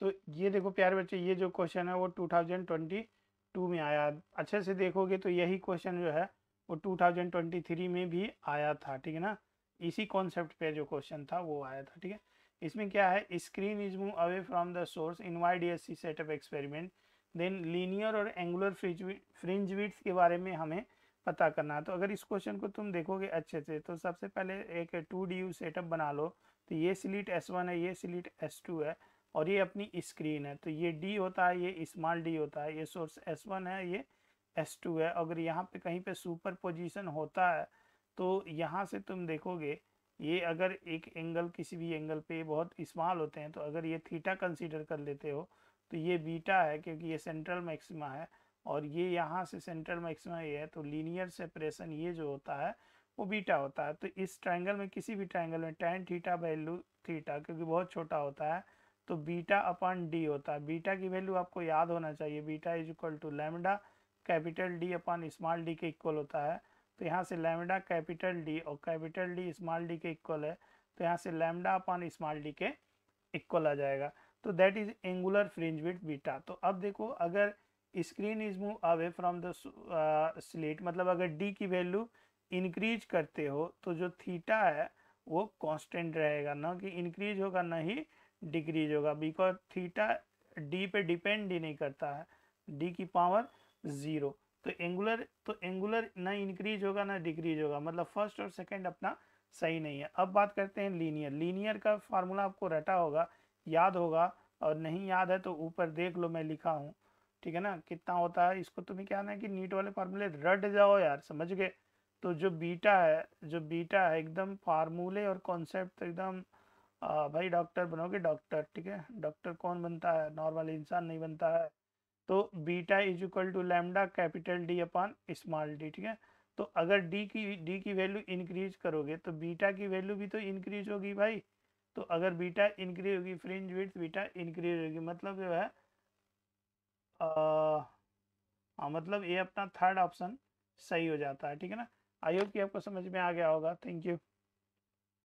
तो ये देखो प्यारे बच्चे ये जो क्वेश्चन है वो 2022 में आया अच्छे से देखोगे तो यही क्वेश्चन जो है वो 2023 में भी आया था ठीक है ना इसी कॉन्सेप्ट पे जो क्वेश्चन था वो आया था ठीक है इसमें क्या है screen is move away from the source in Y D S C setup experiment then linear और एंगुलर फ्रिज फ्रिंज विड्स के बारे में हमें पता करना है तो अगर इस क्वेश्चन को तुम देखोगे अच्छे से तो सबसे पहले एक टू डी यू सेटअप बना लो तो ये सिलीट एस वन है ये सिलीट एस टू है और ये अपनी स्क्रीन है तो ये डी होता है ये स्मॉल डी होता है ये सोर्स एस वन है ये एस टू है अगर यहाँ पे कहीं पे सुपर पोजिशन होता है तो यहाँ से तुम देखोगे ये अगर एक एंगल किसी भी एंगल पे बहुत स्मॉल होते हैं तो अगर ये थीटा कंसीडर कर लेते हो तो ये बीटा है क्योंकि ये सेंट्रल मैक्सिमा है और ये यहाँ से सेंट्रल मैक्सिमा ये है तो लीनियर सेपरेशन ये जो होता है वो बीटा होता है तो इस ट्राइंगल में किसी भी ट्राइंगल में टैन थीटा बैलू थीटा क्योंकि बहुत छोटा होता है तो बीटा अपॉन डी होता है बीटा की वैल्यू आपको याद होना चाहिए beta is equal to lambda capital D upon small D के इक्वल होता है तो यहाँ से लेमडा कैपिटल डी और कैपिटल डी स्मॉल डी के इक्वल है तो यहाँ से लेमडा अपॉन स्मॉल डी के इक्वल आ जाएगा तो that is angular fringe with beta तो अब देखो अगर screen is move away from the slate मतलब अगर डी की वैल्यू इंक्रीज करते हो तो जो थीटा है वो कांस्टेंट रहेगा ना कि इंक्रीज होगा ना ही डिक्रीज होगा बिकॉज थीटा डी पे डिपेंड ही नहीं करता है डी की पावर ज़ीरो तो एंगुलर तो एंगुलर ना इंक्रीज होगा ना डिक्रीज होगा मतलब फर्स्ट और सेकेंड अपना सही नहीं है अब बात करते हैं लीनियर लीनियर का फार्मूला आपको रटा होगा याद होगा और नहीं याद है तो ऊपर देख लो मैं लिखा हूँ ठीक है ना कितना होता है इसको तुम्हें क्या है कि नीट वाले फार्मूले रट जाओ यार समझ गए तो जो बीटा है जो बीटा है एकदम फार्मूले और कॉन्सेप्ट एकदम आ, भाई डॉक्टर बनोगे डॉक्टर ठीक है डॉक्टर कौन बनता है नॉर्मल इंसान नहीं बनता है तो beta is equal to lambda capital D upon small D ठीक है तो अगर डी की डी की वैल्यू इंक्रीज करोगे तो बीटा की वैल्यू भी तो इंक्रीज होगी भाई तो अगर बीटा इंक्रीज होगी फ्रिंज विथ बीटा इंक्रीज होगी मतलब जो है हाँ मतलब ये अपना थर्ड ऑप्शन सही हो जाता है ठीक है ना आई होप कि आपको समझ में आ गया होगा थैंक यू